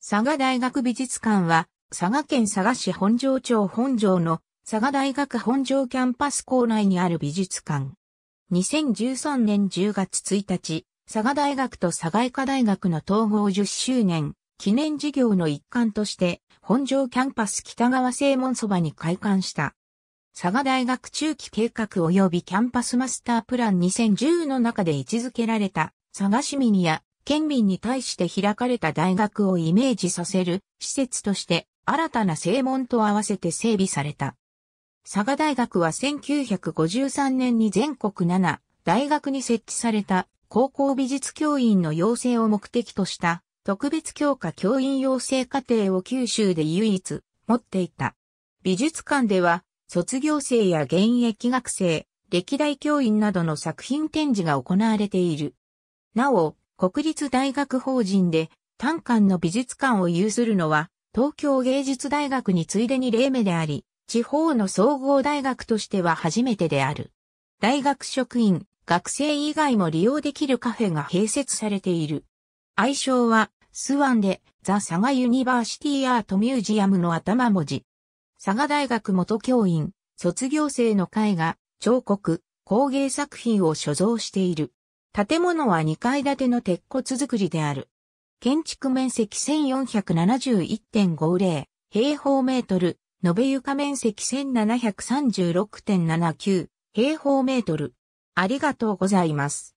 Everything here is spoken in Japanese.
佐賀大学美術館は、佐賀県佐賀市本庄町本庄の佐賀大学本庄キャンパス校内にある美術館。2013年10月1日、佐賀大学と佐賀医科大学の統合10周年記念事業の一環として、本庄キャンパス北側正門そばに開館した。佐賀大学中期計画及びキャンパスマスタープラン2010の中で位置づけられた佐賀市民や県民に対して開かれた大学をイメージさせる施設として新たな正門と合わせて整備された。佐賀大学は1953年に全国7大学に設置された高校美術教員の養成を目的とした特別教科教員養成課程を九州で唯一持っていた。美術館では卒業生や現役学生、歴代教員などの作品展示が行われている。なお、国立大学法人で、単館の美術館を有するのは、東京芸術大学についでに例目であり、地方の総合大学としては初めてである。大学職員、学生以外も利用できるカフェが併設されている。愛称は、スワンで、ザ・サガ・ユニバーシティアートミュージアムの頭文字。佐賀大学元教員、卒業生の会が、彫刻、工芸作品を所蔵している。建物は2階建ての鉄骨造りである。建築面積1471.50平方メートル、延べ床面積1736.79平方メートル。ありがとうございます。